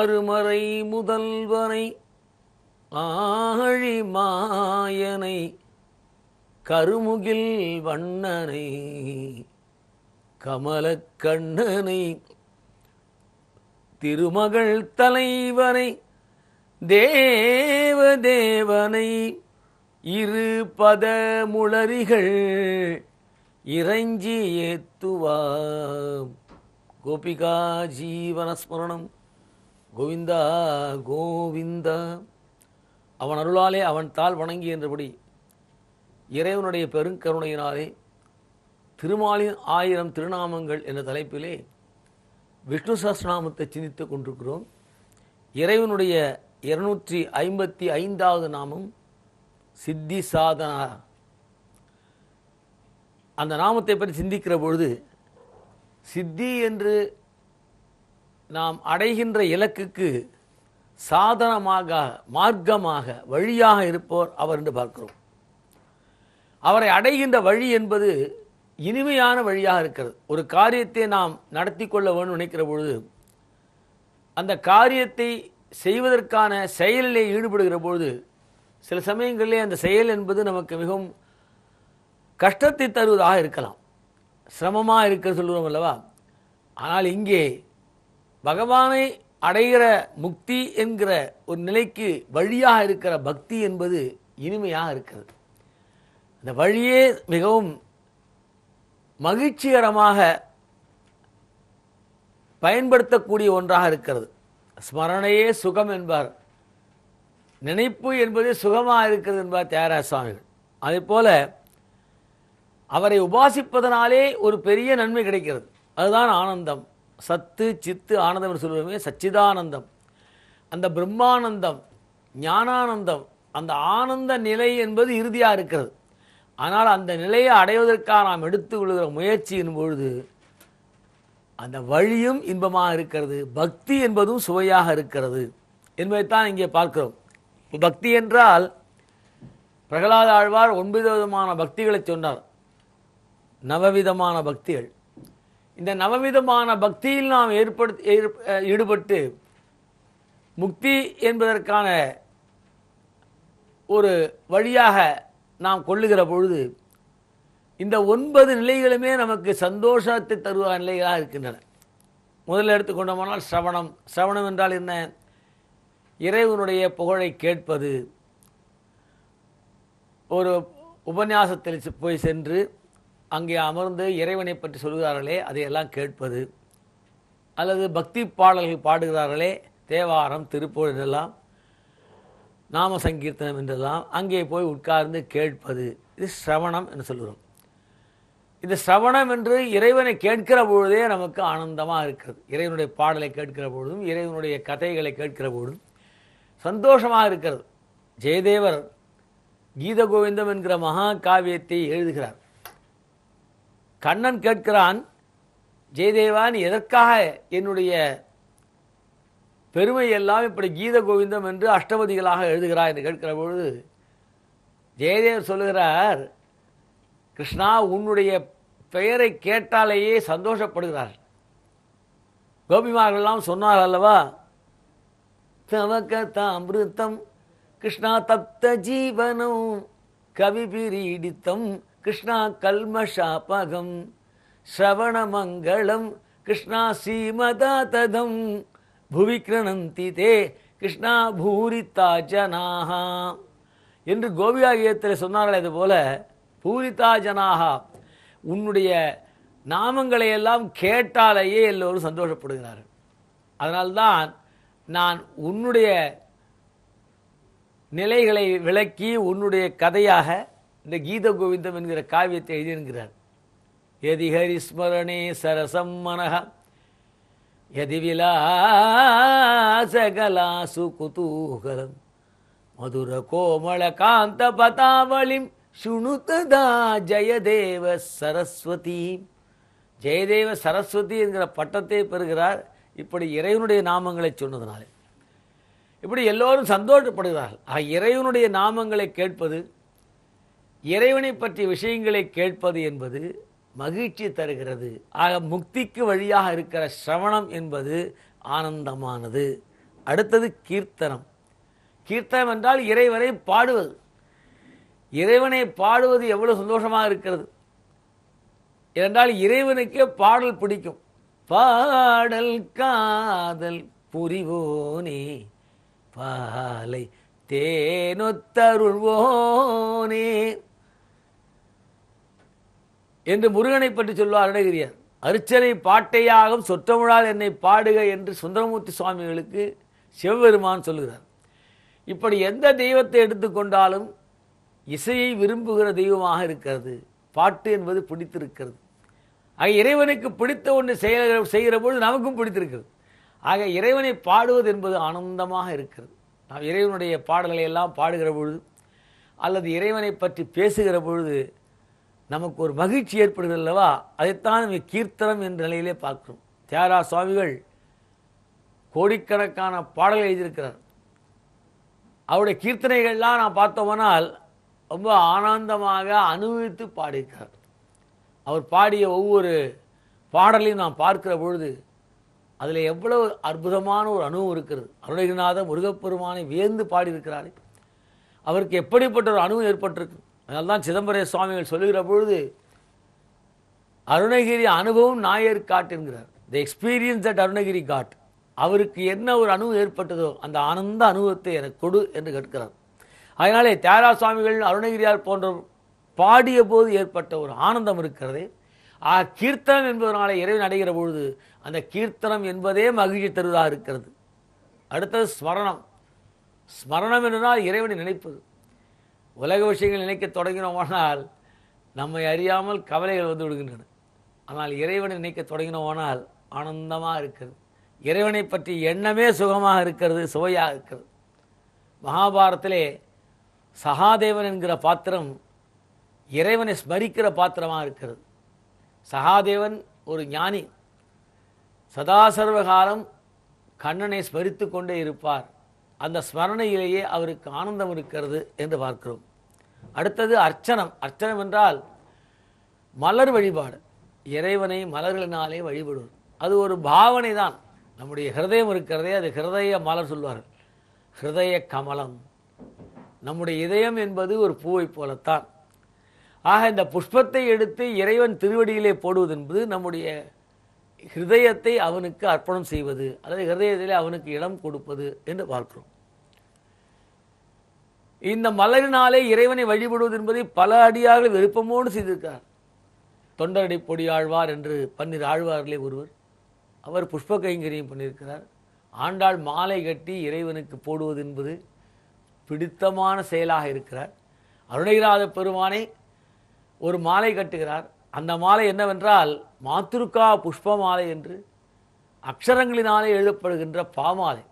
அருமறை முதல்வனை ஆகழி மாயனை கருமுகில் வண்ணனை கமலக்கண்ணனை திருமகள் தலைவனை தேவதேவனை இரு பத முளரிகள் இறைஞ்சி ஏத்துவாம் கோபிகா ஜீவனஸ்மரணம் கோவிந்தா கோவிந்தா அவன் அருளாலே அவன் தாள் வணங்கி என்றபடி இறைவனுடைய பெருங்கருணையினாலே திருமாலின் ஆயிரம் திருநாமங்கள் என்ற தலைப்பிலே விஷ்ணு சஹஸ்ரநாமத்தை சிந்தித்து கொண்டிருக்கிறோம் இறைவனுடைய இருநூற்றி ஐம்பத்தி ஐந்தாவது நாமம் சித்தி சாதனா அந்த நாமத்தை பற்றி சிந்திக்கிற பொழுது சித்தி என்று நாம் அடைகின்ற இலக்குக்கு சாதனமாக மார்க்கமாக வழியாக இருப்போர் அவர் என்று பார்க்கிறோம் அவரை அடைகின்ற வழி என்பது இனிமையான வழியாக இருக்கிறது ஒரு காரியத்தை நாம் நடத்தி கொள்ள வேணும் நினைக்கிற பொழுது அந்த காரியத்தை செய்வதற்கான செயலிலே ஈடுபடுகிற பொழுது சில சமயங்களிலே அந்த செயல் என்பது நமக்கு மிகவும் கஷ்டத்தை தருவதாக இருக்கலாம் சிரமமாக இருக்க சொல்லுவோம் அல்லவா ஆனால் இங்கே பகவானை அடைகிற முக்தி என்கிற ஒரு நிலைக்கு வழியாக இருக்கிற பக்தி என்பது இனிமையாக இருக்கிறது அந்த வழியே மிகவும் மகிழ்ச்சிகரமாக பயன்படுத்தக்கூடிய ஒன்றாக இருக்கிறது ஸ்மரணையே சுகம் என்பார் நினைப்பு என்பதே சுகமாக இருக்கிறது என்பார் தியாகராஜ சுவாமிகள் அதே போல அவரை உபாசிப்பதனாலே ஒரு பெரிய நன்மை கிடைக்கிறது அதுதான் ஆனந்தம் சத்து சித்து ஆனந்தம் என்று சொல்லுவோமே சச்சிதானந்தம் அந்த பிரம்மானந்தம் ஞானானந்தம் அந்த ஆனந்த நிலை என்பது இறுதியாக இருக்கிறது ஆனால் அந்த நிலையை அடைவதற்காக நாம் எடுத்து விழுகிற முயற்சியின் பொழுது அந்த வழியும் இன்பமாக இருக்கிறது பக்தி என்பதும் சுவையாக இருக்கிறது என்பதைத்தான் இங்கே பார்க்கிறோம் பக்தி என்றால் பிரகலாத ஆழ்வார் ஒன்பது விதமான பக்திகளை சொன்னார் நவவிதமான பக்திகள் இந்த நவவிதமான பக்தியில் நாம் ஏற்படுத்த ஈடுபட்டு முக்தி என்பதற்கான ஒரு வழியாக நாம் கொள்ளுகிற பொழுது இந்த ஒன்பது நிலைகளுமே நமக்கு சந்தோஷத்தை தருவ நிலைகளாக இருக்கின்றன முதல்ல எடுத்துக்கொண்டோமானால் சிரவணம் சிரவணம் என்றால் என்ன இறைவனுடைய புகழை கேட்பது ஒரு உபன்யாசத்தில் போய் சென்று அங்கே அமர்ந்து இறைவனை பற்றி சொல்கிறார்களே அதையெல்லாம் கேட்பது அல்லது பக்தி பாடல்கள் பாடுகிறார்களே தேவாரம் திருப்பூர் என்றெல்லாம் நாம சங்கீர்த்தனம் என்றெல்லாம் அங்கே போய் உட்கார்ந்து கேட்பது இது சிரவணம் என்று சொல்கிறோம் இந்த சிரவணம் என்று இறைவனை கேட்கிற பொழுதே நமக்கு ஆனந்தமாக இருக்கிறது இறைவனுடைய பாடலை கேட்கிற பொழுதும் இறைவனுடைய கதைகளை கேட்கிற பொழுதும் சந்தோஷமாக இருக்கிறது ஜெயதேவர் கீத கோவிந்தம் என்கிற மகா காவியத்தை எழுதுகிறார் கண்ணன் கேட்கிறான் ஜெயதேவான் எதற்காக என்னுடைய பெருமை எல்லாம் இப்படி கீத கோவிந்தம் என்று அஷ்டபதிகளாக எழுதுகிறார் என்று கேட்கிற பொழுது ஜெயதேவர் சொல்லுகிறார் கிருஷ்ணா உன்னுடைய பெயரை கேட்டாலேயே சந்தோஷப்படுகிறார் கோபிமார்கள்லாம் சொன்னார் அல்லவா தவக்க அமிர்தம் கிருஷ்ணா தப்த ஜீவனம் கவி கிருஷ்ணா கல்மஷாபகம் ஸ்ரவணமங்கலம் கிருஷ்ணா சீமதாததம் புவிக்ரணந்தி தே கிருஷ்ணா பூரித்தா ஜனாகா என்று கோபியாகியத்தில் சொன்னார்கள் அது போல பூரித்தா ஜனாகா உன்னுடைய நாமங்களை எல்லாம் கேட்டாலேயே எல்லோரும் சந்தோஷப்படுகிறார்கள் அதனால்தான் நான் உன்னுடைய நிலைகளை விளக்கி உன்னுடைய கதையாக இந்த கீத கோவிந்தம் என்கிற காவியத்தை எழுதியிருக்கிறார் எதி ஹரிஸ்மரணே சரசம் மனஹா எதி விலாசகலாசு குதூகலம் மதுர கோமள காந்த பதாவளிம் சுணுத்ததா ஜெயதேவ சரஸ்வதி ஜெயதேவ சரஸ்வதி என்கிற பட்டத்தை பெறுகிறார் இப்படி இறைவனுடைய நாமங்களை சொன்னதுனாலே இப்படி எல்லோரும் சந்தோஷப்படுகிறார்கள் இறைவனுடைய நாமங்களை கேட்பது இறைவனை பற்றிய விஷயங்களை கேட்பது என்பது மகிழ்ச்சி தருகிறது ஆக முக்திக்கு வழியாக இருக்கிற சிரவணம் என்பது ஆனந்தமானது அடுத்தது கீர்த்தனம் கீர்த்தனம் என்றால் இறைவனை பாடுவது இறைவனை பாடுவது எவ்வளவு சந்தோஷமாக இருக்கிறது என்றால் இறைவனுக்கே பாடல் பிடிக்கும் பாடல் காதல் புரிவோனே பாலை தேனொத்தருள்வோனே என்று முருகனை பற்றி சொல்வார் அருணகிரியார் அரிச்சனை பாட்டையாகும் சொத்தமிழால் என்னை பாடுக என்று சுந்தரமூர்த்தி சுவாமிகளுக்கு சிவபெருமான் சொல்கிறார் இப்படி எந்த தெய்வத்தை எடுத்துக்கொண்டாலும் இசையை விரும்புகிற தெய்வமாக இருக்கிறது பாட்டு என்பது பிடித்திருக்கிறது ஆக இறைவனுக்கு பிடித்த ஒன்று செய்ய செய்கிற பொழுது நமக்கும் பிடித்திருக்கிறது ஆக இறைவனை பாடுவது என்பது ஆனந்தமாக இருக்கிறது நாம் இறைவனுடைய பாடல்களை எல்லாம் பாடுகிற பொழுது அல்லது இறைவனை பற்றி பேசுகிற பொழுது நமக்கு ஒரு மகிழ்ச்சி ஏற்படுது அல்லவா அதைத்தான் நம்ம கீர்த்தனம் என்ற நிலையிலே பார்க்கிறோம் தியாரா சுவாமிகள் கோடிக்கணக்கான பாடல்கள் எழுதியிருக்கிறார் அவருடைய கீர்த்தனைகள்லாம் நான் பார்த்தோம்னால் ரொம்ப ஆனந்தமாக அனுபவித்து பாடியிருக்கிறார் அவர் பாடிய ஒவ்வொரு பாடலையும் நான் பார்க்கிற பொழுது அதில் எவ்வளவு அற்புதமான ஒரு அனுபவம் இருக்கிறது அருணகிரிநாத முருகப்பெருமானை வியந்து பாடியிருக்கிறாரே அவருக்கு எப்படிப்பட்ட ஒரு அனுபவம் ஏற்பட்டிருக்கு அதனால்தான் சிதம்பர சுவாமிகள் சொல்லுகிற பொழுது அருணகிரி அனுபவம் நாயர் காட் என்கிறார் the experience that Arunagiri God அவருக்கு என்ன ஒரு அனுபவம் ஏற்பட்டதோ அந்த ஆனந்த அனுபவத்தை எனக்கு கொடு என்று கேட்கிறார் அதனாலே தியாரா சுவாமிகள் அருணகிரியார் போன்ற பாடிய போது ஏற்பட்ட ஒரு ஆனந்தம் இருக்கிறது ஆ கீர்த்தனம் என்பதனால இறைவன் அடைகிற பொழுது அந்த கீர்த்தனம் என்பதே மகிழ்ச்சி தருவதாக இருக்கிறது அடுத்தது ஸ்மரணம் ஸ்மரணம் என்றால் இறைவனை நினைப்பது உலக விஷயங்கள் நினைக்க தொடங்கினோமானால் நம்மை அறியாமல் கவலைகள் வந்து விடுகின்றன ஆனால் இறைவனை நினைக்க தொடங்கினோமானால் ஆனந்தமாக இருக்கிறது இறைவனை பற்றி எண்ணமே சுகமாக இருக்கிறது சுவையாக இருக்கிறது மகாபாரத்திலே சகாதேவன் என்கிற பாத்திரம் இறைவனை ஸ்மரிக்கிற பாத்திரமாக இருக்கிறது சகாதேவன் ஒரு ஞானி சதாசர்வகாலம் கண்ணனை ஸ்மரித்து கொண்டே இருப்பார் அந்த ஸ்மரணையிலேயே அவருக்கு ஆனந்தம் இருக்கிறது என்று பார்க்கிறோம் அடுத்தது அர்ச்சனம் அர்ச்சனம் என்றால் மலர் வழிபாடு இறைவனை மலர்களினாலே வழிபடுவது அது ஒரு பாவனை தான் நம்முடைய ஹிருதயம் இருக்கிறதே அது ஹிருதய மலர் சொல்வார்கள் ஹிருதய கமலம் நம்முடைய இதயம் என்பது ஒரு பூவை போலத்தான் ஆக இந்த புஷ்பத்தை எடுத்து இறைவன் திருவடியிலே போடுவது என்பது நம்முடைய ஹிருதயத்தை அவனுக்கு அர்ப்பணம் செய்வது அல்லது ஹிருதயத்தில் அவனுக்கு இடம் கொடுப்பது என்று பார்க்கிறோம் இந்த மலரினாலே இறைவனை வழிபடுவது என்பதை பல அடியாக விருப்பமோடு செய்திருக்கார் தொண்டரடி பொடி ஆழ்வார் என்று பன்னிரு ஆழ்வார்களே ஒருவர் அவர் புஷ்ப கைங்கரியம் பண்ணியிருக்கிறார் ஆண்டாள் மாலை கட்டி இறைவனுக்கு போடுவது என்பது பிடித்தமான செயலாக இருக்கிறார் அருணகிராத பெருமானை ஒரு மாலை கட்டுகிறார் அந்த மாலை என்னவென்றால் மாத்திருக்கா புஷ்ப மாலை என்று அக்ஷரங்களினாலே எழுதப்படுகின்ற பாமாலை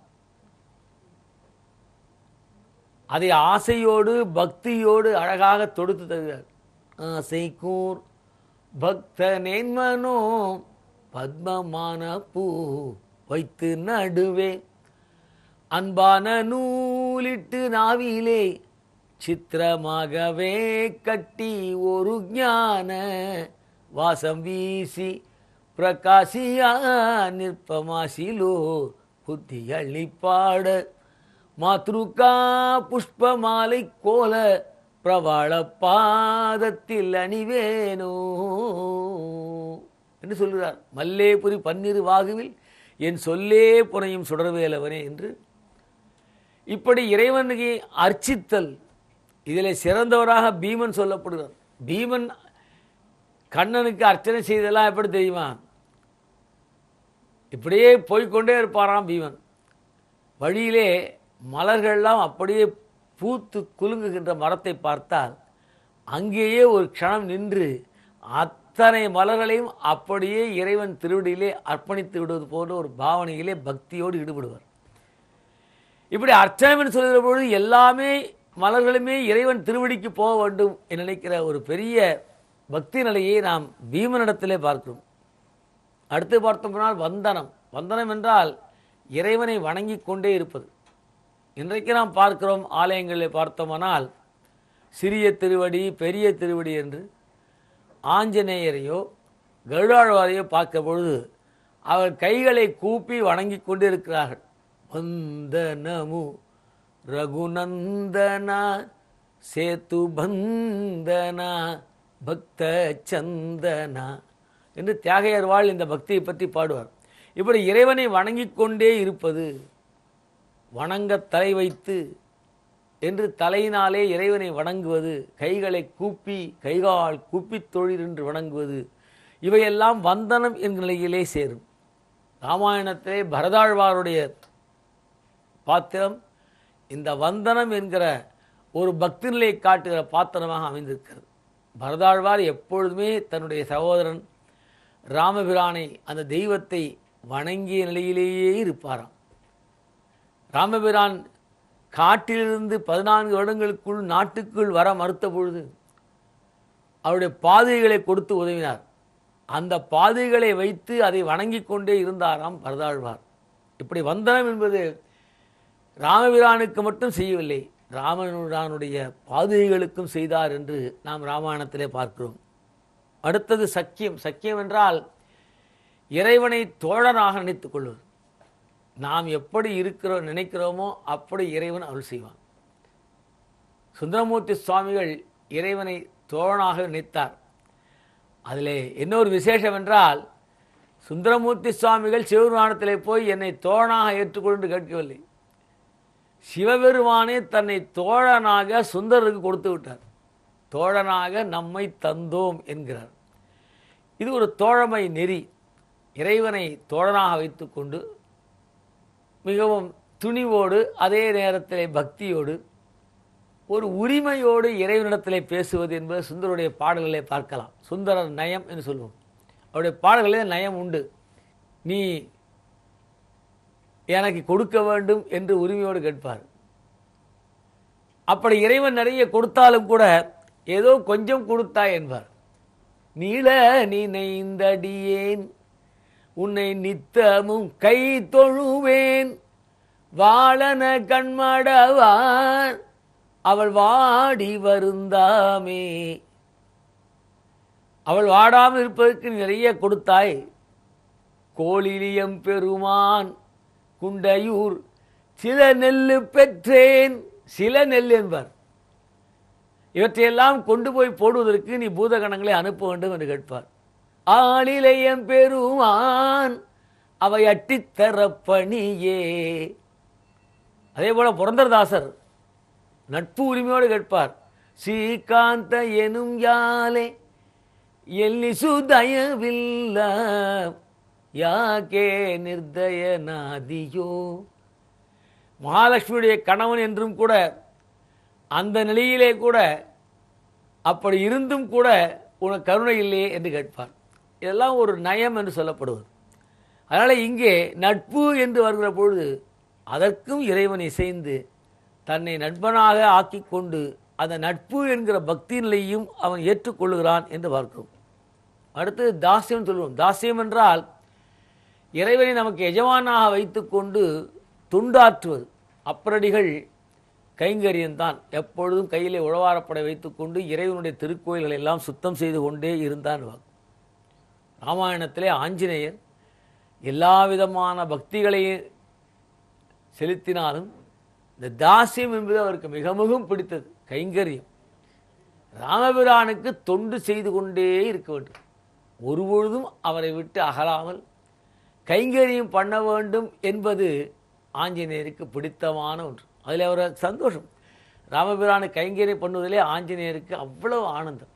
அதை ஆசையோடு பக்தியோடு அழகாக தொடுத்து தருகிறார் ஆசை கூர் பக்த நேன்மனோ பத்மமான பூ வைத்து நடுவே அன்பான நூலிட்டு நாவியிலே சித்திரமாகவே கட்டி ஒரு ஞான வாசம் வீசி பிரகாசியா நிற்பமாசிலோ புத்தி அள்ளிப்பாட புஷ்ப புஷ்பமாலை கோல பிரவாள பாதத்தில் அணிவேனோ என்று சொல்கிறார் மல்லேபுரி பன்னிரு வாகுவில் என் சொல்லே புனையும் சுடர்வேலவனே என்று இப்படி இறைவனுக்கு அர்ச்சித்தல் இதில் சிறந்தவராக பீமன் சொல்லப்படுகிறார் பீமன் கண்ணனுக்கு அர்ச்சனை செய்ததெல்லாம் எப்படி தெரியுமா இப்படியே போய்கொண்டே இருப்பாராம் பீமன் வழியிலே மலர்கள்லாம் அப்படியே பூத்து குலுங்குகின்ற மரத்தை பார்த்தால் அங்கேயே ஒரு க்ஷணம் நின்று அத்தனை மலர்களையும் அப்படியே இறைவன் திருவடியிலே அர்ப்பணித்து விடுவது போன்ற ஒரு பாவனையிலே பக்தியோடு ஈடுபடுவார் இப்படி அர்ச்சனைன்னு சொல்கிற பொழுது எல்லாமே மலர்களுமே இறைவன் திருவடிக்கு போக வேண்டும் என்று நினைக்கிற ஒரு பெரிய பக்தி நிலையை நாம் பீமனிடத்திலே பார்க்கிறோம் அடுத்து பார்த்தோம்னால் வந்தனம் வந்தனம் என்றால் இறைவனை வணங்கி கொண்டே இருப்பது இன்றைக்கு நாம் பார்க்கிறோம் ஆலயங்களில் பார்த்தோமானால் சிறிய திருவடி பெரிய திருவடி என்று ஆஞ்சநேயரையோ கருடாழ்வாரையோ பார்க்க பொழுது அவர் கைகளை கூப்பி வணங்கி கொண்டு இருக்கிறார்கள் வந்தனமு ரகுநந்தனா சேத்து பந்தனா பக்த சந்தனா என்று தியாகையர் வாழ் இந்த பக்தியை பற்றி பாடுவார் இப்படி இறைவனை வணங்கி கொண்டே இருப்பது வணங்க தலை வைத்து என்று தலையினாலே இறைவனை வணங்குவது கைகளை கூப்பி கைகால் கூப்பி தொழில் என்று வணங்குவது இவையெல்லாம் வந்தனம் என்ற நிலையிலே சேரும் ராமாயணத்திலே பரதாழ்வாருடைய பாத்திரம் இந்த வந்தனம் என்கிற ஒரு பக்தி நிலையை காட்டுகிற பாத்திரமாக அமைந்திருக்கிறது பரதாழ்வார் எப்பொழுதுமே தன்னுடைய சகோதரன் ராமபிரானை அந்த தெய்வத்தை வணங்கிய நிலையிலேயே இருப்பாராம் ராமபிரான் காட்டிலிருந்து பதினான்கு வருடங்களுக்குள் நாட்டுக்குள் வர மறுத்த பொழுது அவருடைய பாதைகளை கொடுத்து உதவினார் அந்த பாதைகளை வைத்து அதை வணங்கி கொண்டே இருந்தாராம் பரதாழ்வார் இப்படி வந்தனம் என்பது ராமபிரானுக்கு மட்டும் செய்யவில்லை ராமனுடானுடைய பாதுகைகளுக்கும் செய்தார் என்று நாம் ராமாயணத்திலே பார்க்கிறோம் அடுத்தது சக்கியம் சக்கியம் என்றால் இறைவனை தோழனாக நினைத்து கொள்வது நாம் எப்படி இருக்கிறோம் நினைக்கிறோமோ அப்படி இறைவன் அவள் செய்வான் சுந்தரமூர்த்தி சுவாமிகள் இறைவனை தோழனாக நினைத்தார் அதில் என்ன ஒரு விசேஷம் என்றால் சுந்தரமூர்த்தி சுவாமிகள் சிவபுராணத்தில் போய் என்னை தோழனாக ஏற்றுக்கொண்டு கேட்கவில்லை சிவபெருமானே தன்னை தோழனாக சுந்தரருக்கு கொடுத்து விட்டார் தோழனாக நம்மை தந்தோம் என்கிறார் இது ஒரு தோழமை நெறி இறைவனை தோழனாக வைத்துக்கொண்டு மிகவும் துணிவோடு அதே நேரத்தில் பக்தியோடு ஒரு உரிமையோடு இறைவனிடத்தில் பேசுவது என்பது சுந்தருடைய பாடல்களை பார்க்கலாம் சுந்தரர் நயம் என்று சொல்வோம் அவருடைய பாடல்களே நயம் உண்டு நீ எனக்கு கொடுக்க வேண்டும் என்று உரிமையோடு கேட்பார் அப்படி இறைவன் நிறைய கொடுத்தாலும் கூட ஏதோ கொஞ்சம் கொடுத்தா என்பார் நீல நினைந்தடியேன் உன்னை நித்தமும் கை தொழுவேன் வாழன கண்மடவார் அவள் வாடி வருந்தாமே அவள் வாடாமல் இருப்பதற்கு நிறைய கொடுத்தாய் கோழிலியம் பெருமான் குண்டையூர் சில நெல்லு பெற்றேன் சில நெல் என்பார் இவற்றையெல்லாம் கொண்டு போய் போடுவதற்கு நீ பூதகணங்களை அனுப்ப வேண்டும் என்று கேட்பார் பெரும் பெருமான் அவை பணியே அதே போல புரந்தரதாசர் நட்பு உரிமையோடு கேட்பார் ஸ்ரீகாந்த எனும் யாலே எல்லி சுதயவில்லா யாக்கே நிர்தய நாதியோ மகாலட்சுமியுடைய கணவன் என்றும் கூட அந்த நிலையிலே கூட அப்படி இருந்தும் கூட உனக்கு கருணை இல்லையே என்று கேட்பார் இதெல்லாம் ஒரு நயம் என்று சொல்லப்படுவது அதனால் இங்கே நட்பு என்று வருகிற பொழுது அதற்கும் இறைவன் இசைந்து தன்னை நண்பனாக ஆக்கி கொண்டு அந்த நட்பு என்கிற பக்தி நிலையையும் அவன் ஏற்றுக்கொள்கிறான் என்று பார்க்கும் அடுத்து தாசியம் சொல்லுவோம் தாசியம் என்றால் இறைவனை நமக்கு எஜமானாக வைத்துக்கொண்டு துண்டாற்றுவது அப்பரடிகள் கைங்கரியன்தான் எப்பொழுதும் கையிலே உழவாரப்படை வைத்துக்கொண்டு இறைவனுடைய திருக்கோயில்களை எல்லாம் சுத்தம் செய்து கொண்டே இருந்தான் ராமாயணத்திலே ஆஞ்சநேயர் எல்லா விதமான பக்திகளையும் செலுத்தினாலும் இந்த தாசியம் என்பது அவருக்கு மிக மிகவும் பிடித்தது கைங்கரியம் ராமபிரானுக்கு தொண்டு செய்து கொண்டே இருக்க வேண்டும் ஒருபொழுதும் அவரை விட்டு அகலாமல் கைங்கரியம் பண்ண வேண்டும் என்பது ஆஞ்சநேயருக்கு பிடித்தமான ஒன்று அதில் அவர் சந்தோஷம் ராமபிரானை கைங்கரியம் பண்ணுவதிலே ஆஞ்சநேயருக்கு அவ்வளவு ஆனந்தம்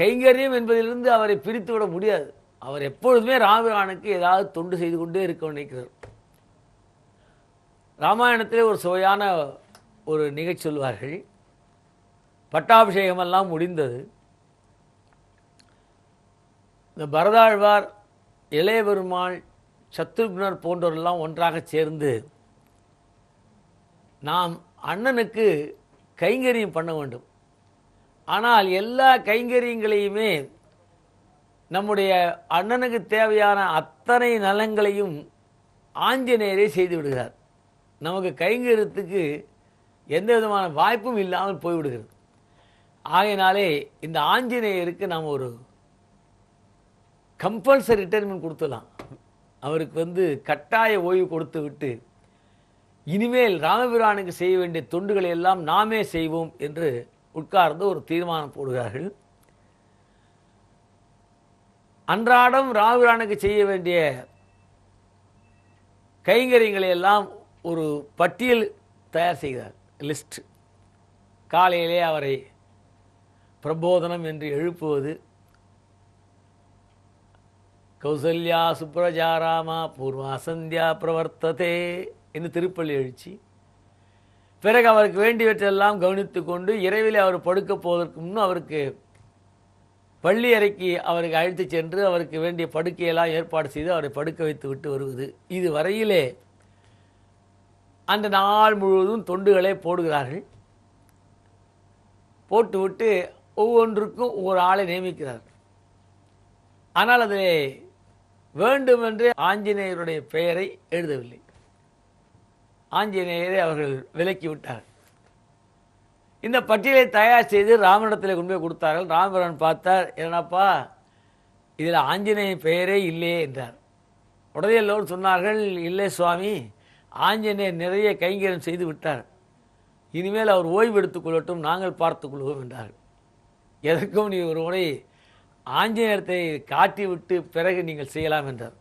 கைங்கரியம் என்பதிலிருந்து அவரை பிரித்து விட முடியாது அவர் எப்பொழுதுமே ராமபிரானுக்கு ஏதாவது தொண்டு செய்து கொண்டே இருக்க நினைக்கிறார் ராமாயணத்திலே ஒரு சுவையான ஒரு நிகழ்ச்சி சொல்வார்கள் பட்டாபிஷேகமெல்லாம் முடிந்தது இந்த பரதாழ்வார் இளையபெருமாள் சத்ருக்னர் போன்றோரெல்லாம் ஒன்றாக சேர்ந்து நாம் அண்ணனுக்கு கைங்கரியம் பண்ண வேண்டும் ஆனால் எல்லா கைங்கரியங்களையுமே நம்முடைய அண்ணனுக்கு தேவையான அத்தனை நலங்களையும் ஆஞ்சநேயரே செய்து விடுகிறார் நமக்கு கைங்கரியத்துக்கு எந்த விதமான வாய்ப்பும் இல்லாமல் போய்விடுகிறது ஆகையினாலே இந்த ஆஞ்சநேயருக்கு நாம் ஒரு கம்பல்சரி ரிட்டைர்மெண்ட் கொடுத்துலாம் அவருக்கு வந்து கட்டாய ஓய்வு கொடுத்து விட்டு இனிமேல் ராமபிரானுக்கு செய்ய வேண்டிய தொண்டுகளை எல்லாம் நாமே செய்வோம் என்று உட்கார்ந்து ஒரு தீர்மானம் போடுகிறார்கள் அன்றாடம் ராமபிரானுக்கு செய்ய வேண்டிய கைங்கரியங்களை எல்லாம் ஒரு பட்டியல் தயார் செய்கிறார் லிஸ்ட் காலையிலே அவரை பிரபோதனம் என்று எழுப்புவது கௌசல்யா சுப்ரஜாராமா பூர்வா சந்தியா பிரவர்த்ததே என்று திருப்பள்ளி எழுச்சி பிறகு அவருக்கு வேண்டியவற்றெல்லாம் கவனித்து கொண்டு இரவில் அவர் படுக்க போவதற்கு முன்னும் அவருக்கு பள்ளி அறைக்கு அவருக்கு அழைத்து சென்று அவருக்கு வேண்டிய படுக்கையெல்லாம் ஏற்பாடு செய்து அவரை படுக்க வைத்து விட்டு வருவது இது வரையிலே அந்த நாள் முழுவதும் தொண்டுகளை போடுகிறார்கள் போட்டுவிட்டு ஒவ்வொன்றுக்கும் ஒவ்வொரு ஆளை நியமிக்கிறார் ஆனால் அதில் வேண்டுமென்றே ஆஞ்சநேயருடைய பெயரை எழுதவில்லை ஆஞ்சநேயரை அவர்கள் விலக்கிவிட்டார்கள் இந்த பட்டியலை தயார் செய்து ராமனிடத்தில் கொண்டு போய் கொடுத்தார்கள் ராமரன் பார்த்தார் என்னப்பா இதில் ஆஞ்சநேய பெயரே இல்லையே என்றார் உடனே எல்லோரும் சொன்னார்கள் இல்லை சுவாமி ஆஞ்சநேயர் நிறைய கைங்கரம் செய்து விட்டார் இனிமேல் அவர் ஓய்வு எடுத்துக்கொள்ளட்டும் நாங்கள் பார்த்துக்கொள்வோம் என்றார்கள் எதற்கும் நீ ஒரு முறை ஆஞ்சநேயத்தை காட்டிவிட்டு பிறகு நீங்கள் செய்யலாம் என்றார்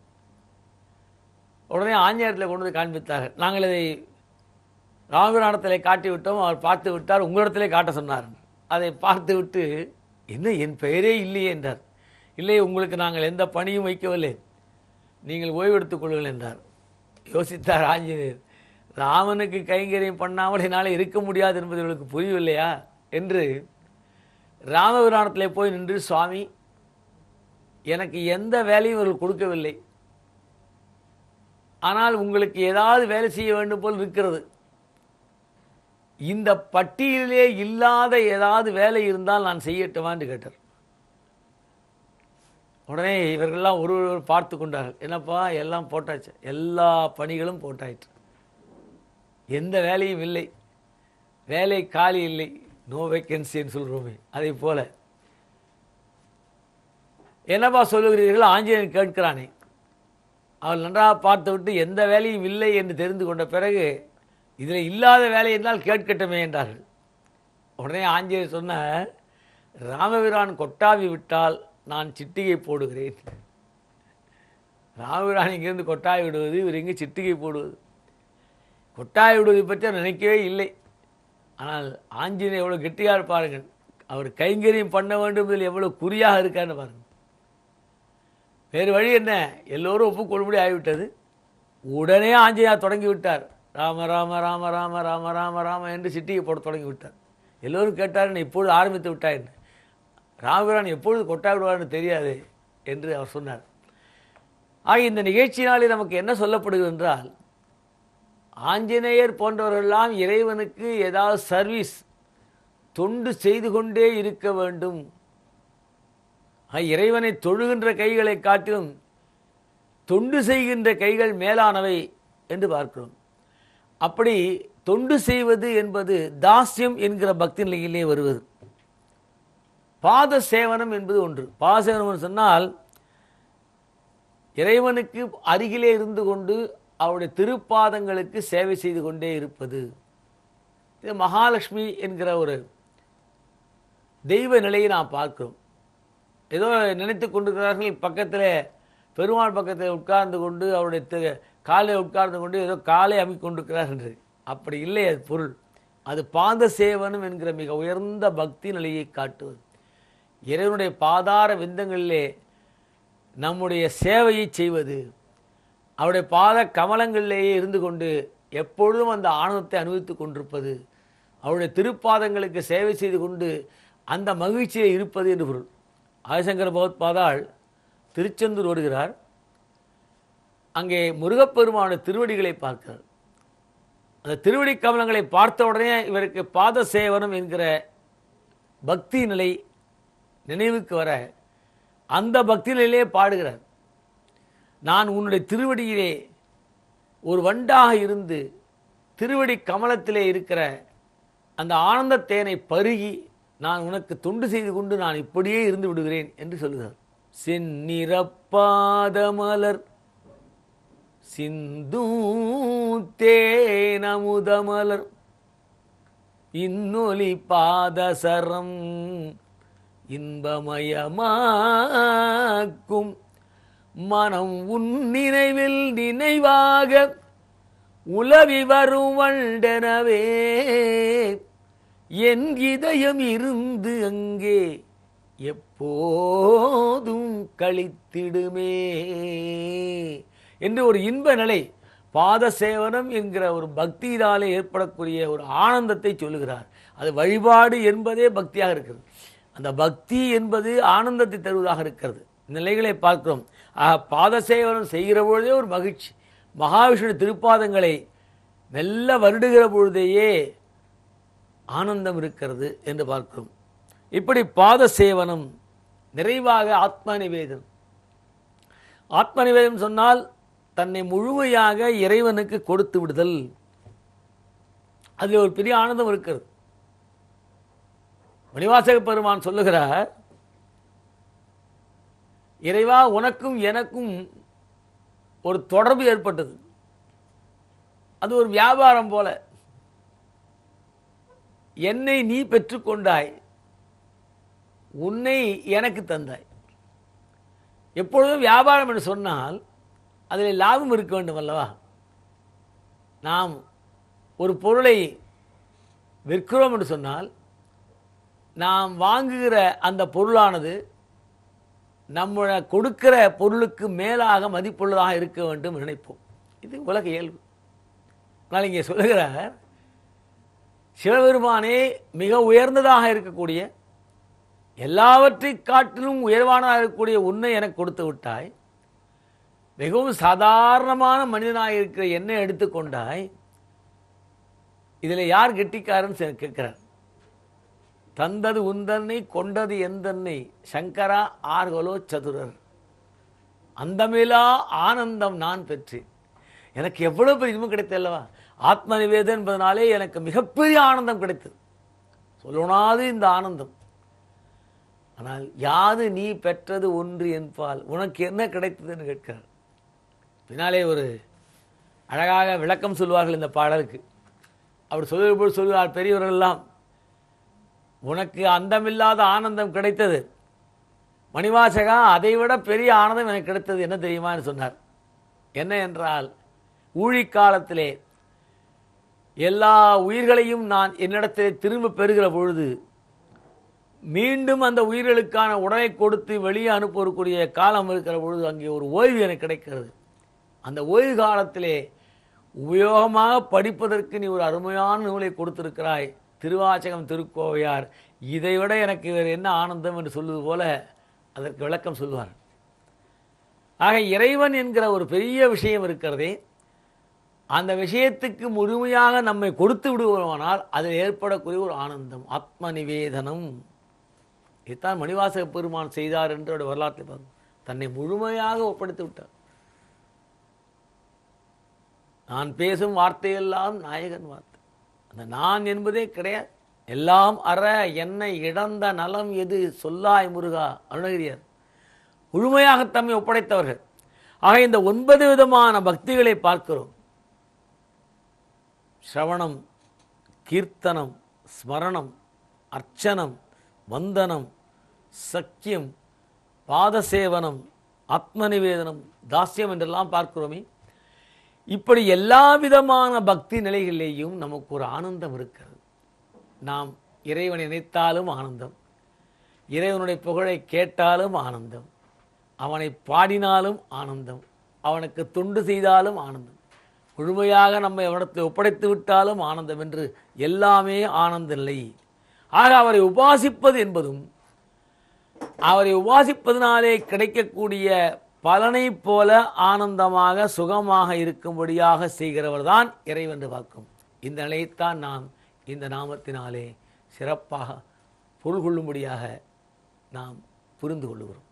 உடனே ஆஞ்சநேயத்தில் கொண்டு வந்து காண்பித்தார்கள் நாங்கள் இதை காட்டி விட்டோம் அவர் பார்த்து விட்டார் உங்களிடத்திலே காட்ட சொன்னார் அதை பார்த்து விட்டு என்ன என் பெயரே இல்லையே என்றார் இல்லை உங்களுக்கு நாங்கள் எந்த பணியும் வைக்கவில்லை நீங்கள் ஓய்வெடுத்துக் கொள்ளுங்கள் என்றார் யோசித்தார் ஆஞ்சநேயர் ராமனுக்கு கைங்கரியம் பண்ணாமல் என்னால் இருக்க முடியாது என்பது இவளுக்கு புரியவில்லையா என்று ராமபுராணத்தில் போய் நின்று சுவாமி எனக்கு எந்த வேலையும் இவர்கள் கொடுக்கவில்லை ஆனால் உங்களுக்கு ஏதாவது வேலை செய்ய வேண்டும் போல் இருக்கிறது இந்த பட்டியலிலே இல்லாத ஏதாவது வேலை இருந்தால் நான் செய்யட்டுமான்னு கேட்டார் உடனே இவர்கள்லாம் ஒரு ஒருவர் பார்த்து கொண்டார்கள் என்னப்பா எல்லாம் போட்டாச்சு எல்லா பணிகளும் போட்டாயிற்று எந்த வேலையும் இல்லை வேலை காலி இல்லை நோ வேக்கன்சின்னு சொல்கிறோமே அதே போல் என்னப்பா சொல்லுகிறீர்கள் ஆஞ்சநேயன் கேட்கிறானே அவள் நன்றாக பார்த்துவிட்டு எந்த வேலையும் இல்லை என்று தெரிந்து கொண்ட பிறகு இதில் இல்லாத வேலை என்றால் கேட்கட்டுமே என்றார்கள் உடனே ஆஞ்சநேயர் சொன்ன ராமபிரான் கொட்டாவி விட்டால் நான் சிட்டிகை போடுகிறேன் ராமபிரான் இங்கேருந்து கொட்டாய் விடுவது இவர் இங்கே சிட்டிகை போடுவது கொட்டாய் விடுவதை பற்றி நினைக்கவே இல்லை ஆனால் ஆஞ்சநேயர் எவ்வளோ கெட்டியாக பாருங்கள் அவர் கைங்கரியம் பண்ண வேண்டும் இதில் எவ்வளோ குறியாக இருக்கான்னு பாருங்கள் வேறு வழி என்ன எல்லோரும் ஒப்புக்கொள்ளும்படி ஆகிவிட்டது உடனே ஆஞ்சநேயர் தொடங்கி விட்டார் ராம ராம ராம ராம ராம ராம ராம என்று சிட்டியை போட தொடங்கி விட்டார் எல்லோரும் கேட்டார் என்ன இப்பொழுது ஆரம்பித்து விட்டா என்ன ராமபிரான் எப்பொழுது விடுவார்னு தெரியாது என்று அவர் சொன்னார் ஆக இந்த நிகழ்ச்சியினாலே நமக்கு என்ன சொல்லப்படுகிறது என்றால் ஆஞ்சநேயர் போன்றவர்களெல்லாம் இறைவனுக்கு ஏதாவது சர்வீஸ் தொண்டு செய்து கொண்டே இருக்க வேண்டும் இறைவனை தொழுகின்ற கைகளை காட்டிலும் தொண்டு செய்கின்ற கைகள் மேலானவை என்று பார்க்கிறோம் அப்படி தொண்டு செய்வது என்பது தாஸ்யம் என்கிற பக்தி நிலையிலே வருவது பாத சேவனம் என்பது ஒன்று பாத சேவனம் சொன்னால் இறைவனுக்கு அருகிலே இருந்து கொண்டு அவருடைய திருப்பாதங்களுக்கு சேவை செய்து கொண்டே இருப்பது மகாலட்சுமி என்கிற ஒரு தெய்வ நிலையை நாம் பார்க்கிறோம் ஏதோ நினைத்து கொண்டிருக்கிறார்கள் பக்கத்தில் பெருமாள் பக்கத்தில் உட்கார்ந்து கொண்டு அவருடைய காலை உட்கார்ந்து கொண்டு ஏதோ காலை அமைக் கொண்டிருக்கிறார்கள் அப்படி இல்லை அது பொருள் அது பாத சேவனம் என்கிற மிக உயர்ந்த பக்தி நிலையை காட்டுவது இறைவனுடைய பாதார விந்தங்களிலே நம்முடைய சேவையை செய்வது அவருடைய பாத கமலங்களிலேயே இருந்து கொண்டு எப்பொழுதும் அந்த ஆனந்தத்தை அனுபவித்து கொண்டிருப்பது அவருடைய திருப்பாதங்களுக்கு சேவை செய்து கொண்டு அந்த மகிழ்ச்சியில் இருப்பது என்று பொருள் ஆதிசங்கர பாதாள் திருச்செந்தூர் வருகிறார் அங்கே முருகப்பெருமான திருவடிகளை பார்க்கிறார் அந்த திருவடி கமலங்களை பார்த்த உடனே இவருக்கு பாத சேவனம் என்கிற பக்தி நிலை நினைவுக்கு வர அந்த பக்தி நிலையிலே பாடுகிறார் நான் உன்னுடைய திருவடியிலே ஒரு வண்டாக இருந்து திருவடி கமலத்திலே இருக்கிற அந்த ஆனந்த தேனை பருகி நான் உனக்கு தொண்டு செய்து கொண்டு நான் இப்படியே இருந்து விடுகிறேன் என்று சொல்லுகிறார் செந்நிறப்பாதமலர் தேனமுதமலர் இன்னொலி பாதசரம் இன்பமயமாக்கும் மனம் உன் நினைவில் நினைவாக உலவி வருவண்டனவே என் இதயம் இருந்து அங்கே எப்போதும் கழித்திடுமே என்று ஒரு இன்ப நிலை பாத சேவனம் என்கிற ஒரு பக்தியினாலே ஏற்படக்கூடிய ஒரு ஆனந்தத்தை சொல்லுகிறார் அது வழிபாடு என்பதே பக்தியாக இருக்கிறது அந்த பக்தி என்பது ஆனந்தத்தை தருவதாக இருக்கிறது நிலைகளை பார்க்கிறோம் ஆக பாத சேவனம் செய்கிற பொழுதே ஒரு மகிழ்ச்சி மகாவிஷ்ணு திருப்பாதங்களை மெல்ல வருடுகிற பொழுதையே ஆனந்தம் இருக்கிறது என்று பார்க்கிறோம் இப்படி பாத சேவனம் நிறைவாக ஆத்ம நிவேதம் ஆத்ம நிவேதம் சொன்னால் தன்னை முழுமையாக இறைவனுக்கு கொடுத்து விடுதல் அதில் ஒரு பெரிய ஆனந்தம் இருக்கிறது மணிவாசக பெருமான் சொல்லுகிறார் இறைவா உனக்கும் எனக்கும் ஒரு தொடர்பு ஏற்பட்டது அது ஒரு வியாபாரம் போல என்னை நீ பெற்றுக்கொண்டாய் உன்னை எனக்கு தந்தாய் எப்பொழுதும் வியாபாரம் என்று சொன்னால் அதில் லாபம் இருக்க வேண்டும் அல்லவா நாம் ஒரு பொருளை விற்கிறோம் என்று சொன்னால் நாம் வாங்குகிற அந்த பொருளானது நம்மளை கொடுக்கிற பொருளுக்கு மேலாக மதிப்புள்ளதாக இருக்க வேண்டும் நினைப்போம் இது உலக இயல்பு ஆனால் இங்கே சொல்லுகிறார் சிவபெருமானே மிக உயர்ந்ததாக இருக்கக்கூடிய எல்லாவற்றை காட்டிலும் உயர்வானதாக இருக்கக்கூடிய உன்னை எனக்கு கொடுத்து விட்டாய் மிகவும் சாதாரணமான மனிதனாக இருக்கிற என்னை எடுத்துக்கொண்டாய் இதில் யார் கெட்டிக்காரன்னு கேட்கிறார் தந்தது உந்தன்னை கொண்டது எந்தன்னை சங்கரா ஆர்கலோ சதுரர் அந்தமேலா ஆனந்தம் நான் பெற்றேன் எனக்கு எவ்வளோ பெரிய இதுவும் கிடைத்தல்லவா ஆத்ம நிவேதன் என்பதனாலே எனக்கு மிகப்பெரிய ஆனந்தம் கிடைத்தது சொல்லணாது இந்த ஆனந்தம் ஆனால் யாது நீ பெற்றது ஒன்று என்பால் உனக்கு என்ன கிடைத்ததுன்னு கேட்கிறார் பின்னாலே ஒரு அழகாக விளக்கம் சொல்வார்கள் இந்த பாடலுக்கு அவர் சொல்லும்போது சொல்கிறார் பெரியவர்களெல்லாம் உனக்கு அந்தமில்லாத ஆனந்தம் கிடைத்தது மணிவாசகா அதைவிட பெரிய ஆனந்தம் எனக்கு கிடைத்தது என்ன தெரியுமான்னு சொன்னார் என்ன என்றால் ஊழிக்காலத்திலே எல்லா உயிர்களையும் நான் என்னிடத்தில் திரும்ப பெறுகிற பொழுது மீண்டும் அந்த உயிர்களுக்கான உடலை கொடுத்து வெளியே அனுப்பக்கூடிய காலம் இருக்கிற பொழுது அங்கே ஒரு ஓய்வு எனக்கு கிடைக்கிறது அந்த ஓய்வு காலத்திலே உபயோகமாக படிப்பதற்கு நீ ஒரு அருமையான நூலை கொடுத்திருக்கிறாய் திருவாச்சகம் திருக்கோவையார் இதைவிட எனக்கு வேறு என்ன ஆனந்தம் என்று சொல்வது போல அதற்கு விளக்கம் சொல்வார் ஆக இறைவன் என்கிற ஒரு பெரிய விஷயம் இருக்கிறதே அந்த விஷயத்துக்கு முழுமையாக நம்மை கொடுத்து விடுவோமானால் அதில் ஏற்படக்கூடிய ஒரு ஆனந்தம் ஆத்ம நிவேதனம் இதுதான் மணிவாசக பெருமான் செய்தார் என்று அவருடைய வரலாற்றில் பார்க்கும் தன்னை முழுமையாக ஒப்படைத்து விட்டார் நான் பேசும் வார்த்தையெல்லாம் நாயகன் வார்த்தை அந்த நான் என்பதே கிடையாது எல்லாம் அற என்னை இழந்த நலம் எது சொல்லாய் முருகா அருணகிரியார் முழுமையாக தம்மை ஒப்படைத்தவர்கள் ஆக இந்த ஒன்பது விதமான பக்திகளை பார்க்கிறோம் ஷவணம் கீர்த்தனம் ஸ்மரணம் அர்ச்சனம் வந்தனம் சக்கியம் பாதசேவனம் ஆத்மநிவேதனம் தாஸ்யம் என்றெல்லாம் பார்க்கிறோமே இப்படி எல்லா விதமான பக்தி நிலைகளிலேயும் நமக்கு ஒரு ஆனந்தம் இருக்கிறது நாம் இறைவனை நினைத்தாலும் ஆனந்தம் இறைவனுடைய புகழை கேட்டாலும் ஆனந்தம் அவனை பாடினாலும் ஆனந்தம் அவனுக்கு தொண்டு செய்தாலும் ஆனந்தம் முழுமையாக நம்ம அவரிடத்தை ஒப்படைத்து விட்டாலும் ஆனந்தம் என்று எல்லாமே ஆனந்த நிலை ஆக அவரை உபாசிப்பது என்பதும் அவரை உபாசிப்பதனாலே கிடைக்கக்கூடிய பலனை போல ஆனந்தமாக சுகமாக இருக்கும்படியாக செய்கிறவர் தான் இறைவென்று பார்க்கும் இந்த நிலையைத்தான் நாம் இந்த நாமத்தினாலே சிறப்பாக பொருள் கொள்ளும்படியாக நாம் புரிந்து கொள்ளுகிறோம்